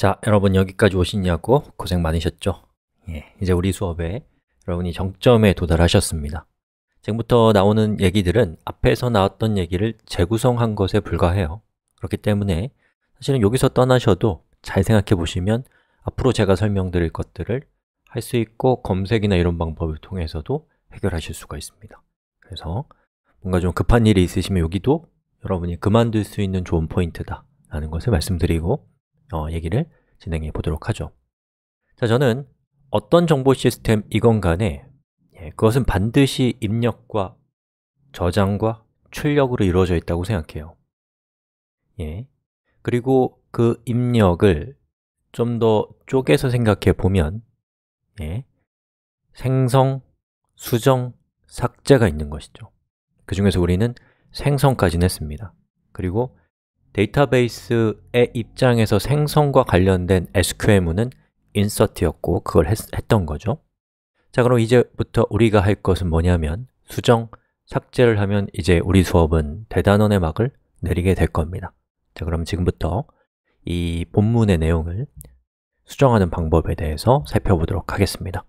자, 여러분 여기까지 오시냐고 고생 많으셨죠? 예, 이제 우리 수업에 여러분이 정점에 도달하셨습니다 지금부터 나오는 얘기들은 앞에서 나왔던 얘기를 재구성한 것에 불과해요 그렇기 때문에 사실은 여기서 떠나셔도 잘 생각해 보시면 앞으로 제가 설명드릴 것들을 할 수 있고 검색이나 이런 방법을 통해서도 해결하실 수가 있습니다 그래서 뭔가 좀 급한 일이 있으시면 여기도 여러분이 그만둘 수 있는 좋은 포인트다 라는 것을 말씀드리고 어, 얘기를 진행해 보도록 하죠 자, 저는 어떤 정보 시스템 이건 간에 예, 그것은 반드시 입력과 저장과 출력으로 이루어져 있다고 생각해요 예, 그리고 그 입력을 좀 더 쪼개서 생각해 보면 예, 생성, 수정, 삭제가 있는 것이죠 그 중에서 우리는 생성까지냈습니다 그리고 데이터베이스의 입장에서 생성과 관련된 SQL문은 insert였고 그걸 했, 던 거죠 자 그럼 이제부터 우리가 할 것은 뭐냐면 수정, 삭제를 하면 이제 우리 수업은 대단원의 막을 내리게 될 겁니다 자 그럼 지금부터 이 본문의 내용을 수정하는 방법에 대해서 살펴보도록 하겠습니다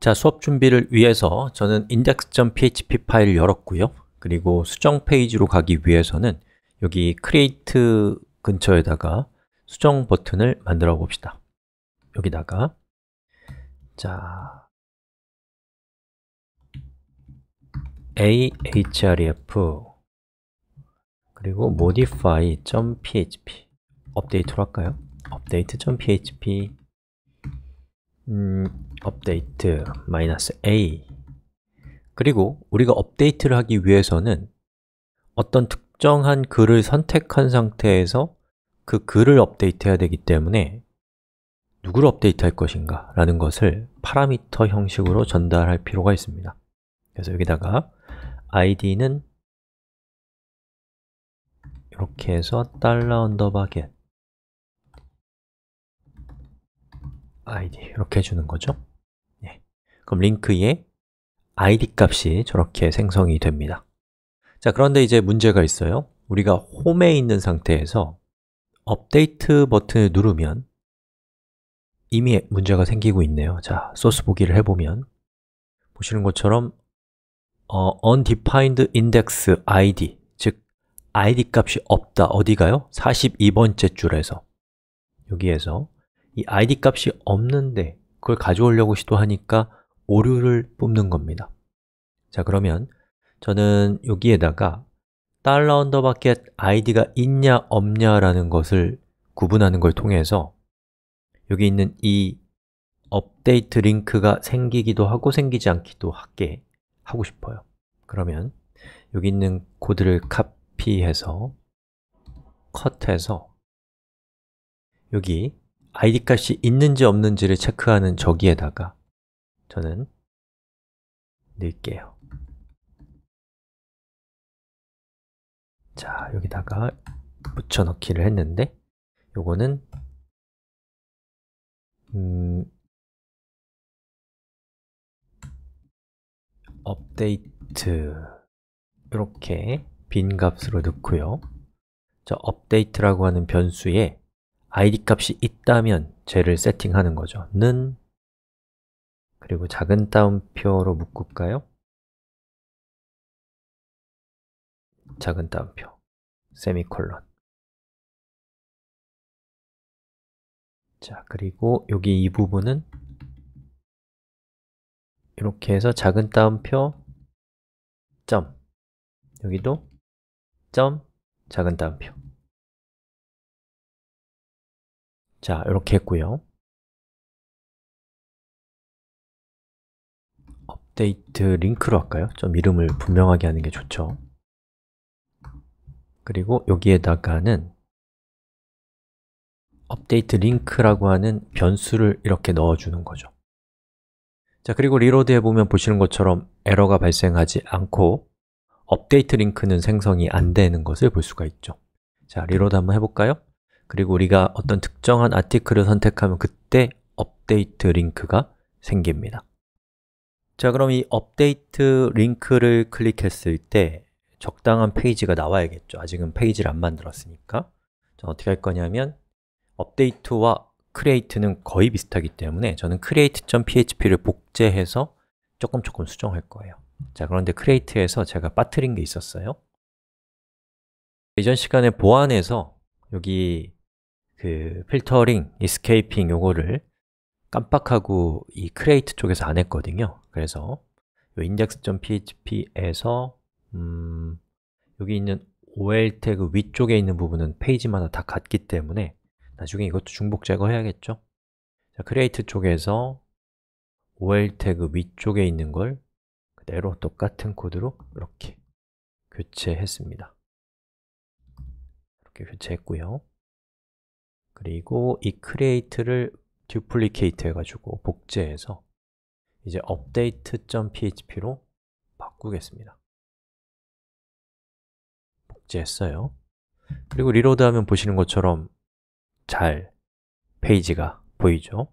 자, 수업 준비를 위해서 저는 index.php 파일을 열었고요 그리고 수정 페이지로 가기 위해서는 여기 create 근처에다가 수정 버튼을 만들어 봅시다 여기다가 자 ahref 그리고 modify.php 업데이트로 할까요? update.php 음, update 마이너스 a 그리고 우리가 업데이트를 하기 위해서는 어떤 특 특정한 글을 선택한 상태에서 그 글을 업데이트해야 되기 때문에 누구를 업데이트할 것인가 라는 것을 파라미터 형식으로 전달할 필요가 있습니다 그래서 여기다가 id는 이렇게 해서 달러 언더바 get id 이렇게 해주는 거죠 예. 그럼 링크에 id 값이 저렇게 생성이 됩니다 자, 그런데 이제 문제가 있어요. 우리가 홈에 있는 상태에서 업데이트 버튼을 누르면 이미 문제가 생기고 있네요. 자, 소스 보기를 해보면 보시는 것처럼 어, undefined index id 즉 id 값이 없다. 어디가요? 42번째 줄에서 여기에서 이 id 값이 없는데 그걸 가져오려고 시도하니까 오류를 뽑는 겁니다. 자, 그러면 저는 여기에다가 달러 언더바 겟 id가 있냐 없냐라는 것을 구분하는 걸 통해서 여기 있는 이 업데이트 링크가 생기기도 하고 생기지 않기도 하게 하고 싶어요 그러면 여기 있는 코드를 카피해서 컷해서 여기 id 값이 있는지 없는지를 체크하는 저기에다가 저는 넣을게요 자 여기다가 붙여넣기를 했는데 요거는 음, 업데이트 이렇게 빈 값으로 넣고요 저 업데이트라고 하는 변수에 id 값이 있다면 쟤를 세팅하는 거죠 는 그리고 작은 따옴표로 묶을까요? 작은 따옴표 세미콜론 자 그리고 여기 이 부분은 이렇게 해서 작은 따옴표 점 여기도 점 작은 따옴표 자 이렇게 했고요 업데이트 링크로 할까요? 좀 이름을 분명하게 하는 게 좋죠 그리고 여기에다가는 업데이트 링크라고 하는 변수를 이렇게 넣어주는 거죠 자 그리고 리로드 해보면 보시는 것처럼 에러가 발생하지 않고 업데이트 링크는 생성이 안 되는 것을 볼 수가 있죠 자 리로드 한번 해볼까요? 그리고 우리가 어떤 특정한 아티클을 선택하면 그때 업데이트 링크가 생깁니다 자 그럼 이 업데이트 링크를 클릭했을 때 적당한 페이지가 나와야겠죠 아직은 페이지를 안 만들었으니까 저 어떻게 할 거냐면 업데이트와 create는 거의 비슷하기 때문에 저는 create.php를 복제해서 조금 조금 수정할 거예요 자 그런데 create에서 제가 빠뜨린 게 있었어요 이전 시간에 보안에서 여기 그 필터링, 이스케이핑 요거를 깜빡하고 이 create 쪽에서 안 했거든요 그래서 index.php에서 음, 여기 있는 OL 태그 위쪽에 있는 부분은 페이지마다 다 같기 때문에 나중에 이것도 중복 제거해야겠죠? 자, create 쪽에서 OL 태그 위쪽에 있는 걸 그대로 똑같은 코드로 이렇게 교체했습니다 이렇게 교체했고요 그리고 이 create를 duplicate 해가지고 복제해서 이제 update.php로 바꾸겠습니다 삭제했어요 그리고 리로드하면 보시는 것처럼 잘 페이지가 보이죠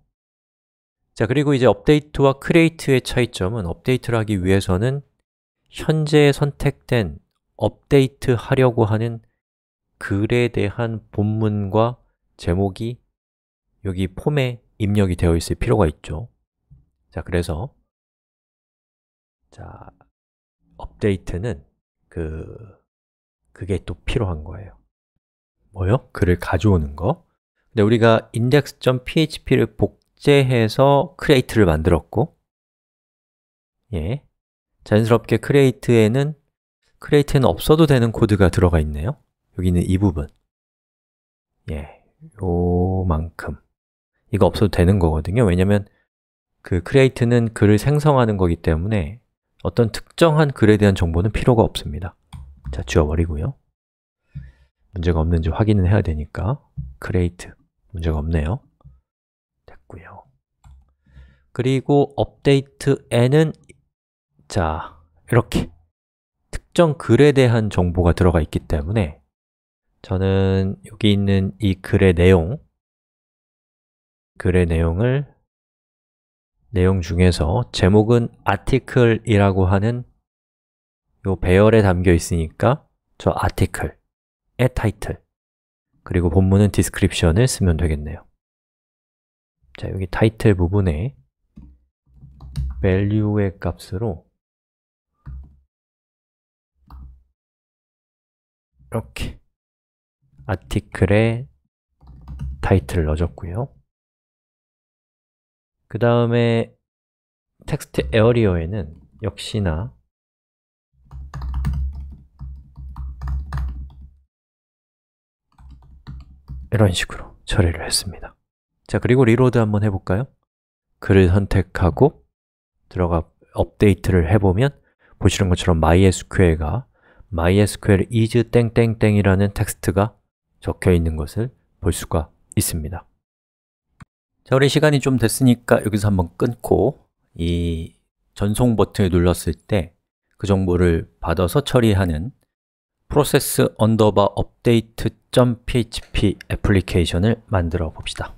자 그리고 이제 업데이트와 크레이트의 차이점은 업데이트를 하기 위해서는 현재 선택된 업데이트 하려고 하는 글에 대한 본문과 제목이 여기 폼에 입력이 되어 있을 필요가 있죠 자 그래서 자 업데이트는 그 그게 또 필요한 거예요 뭐요? 글을 가져오는 거 근데 우리가 index.php를 복제해서 c r e a t e 를 만들었고 예, 자연스럽게 c r e a t e 에는 c 크레이트에는 없어도 되는 코드가 들어가 있네요 여기는 이 부분 예, 요만큼 이거 없어도 되는 거거든요 왜냐면 그 c r e a t e 는 글을 생성하는 거기 때문에 어떤 특정한 글에 대한 정보는 필요가 없습니다 자, 지워버리고요. 문제가 없는지 확인을 해야 되니까 create 문제가 없네요. 됐고요. 그리고 update 에는 자, 이렇게 특정 글에 대한 정보가 들어가 있기 때문에 저는 여기 있는 이 글의 내용 글의 내용을 내용 중에서 제목은 article이라고 하는 요 배열에 담겨 있으니까 저 article, a title 그리고 본문은 description을 쓰면 되겠네요 자, 여기 title 부분에 value의 값으로 이렇게 article에 title을 넣어줬고요 그 다음에 텍스트 에어리어에는 역시나 이런 식으로 처리를 했습니다 자, 그리고 리로드 한번 해볼까요? 글을 선택하고 들어가 업데이트를 해보면 보시는 것처럼 MySQL가 MySQL is 땡땡땡이라는 텍스트가 적혀 있는 것을 볼 수가 있습니다 자, 우리 시간이 좀 됐으니까 여기서 한번 끊고 이 전송 버튼을 눌렀을 때 그 정보를 받아서 처리하는 process underbar update.php 애플리케이션을 만들어 봅시다.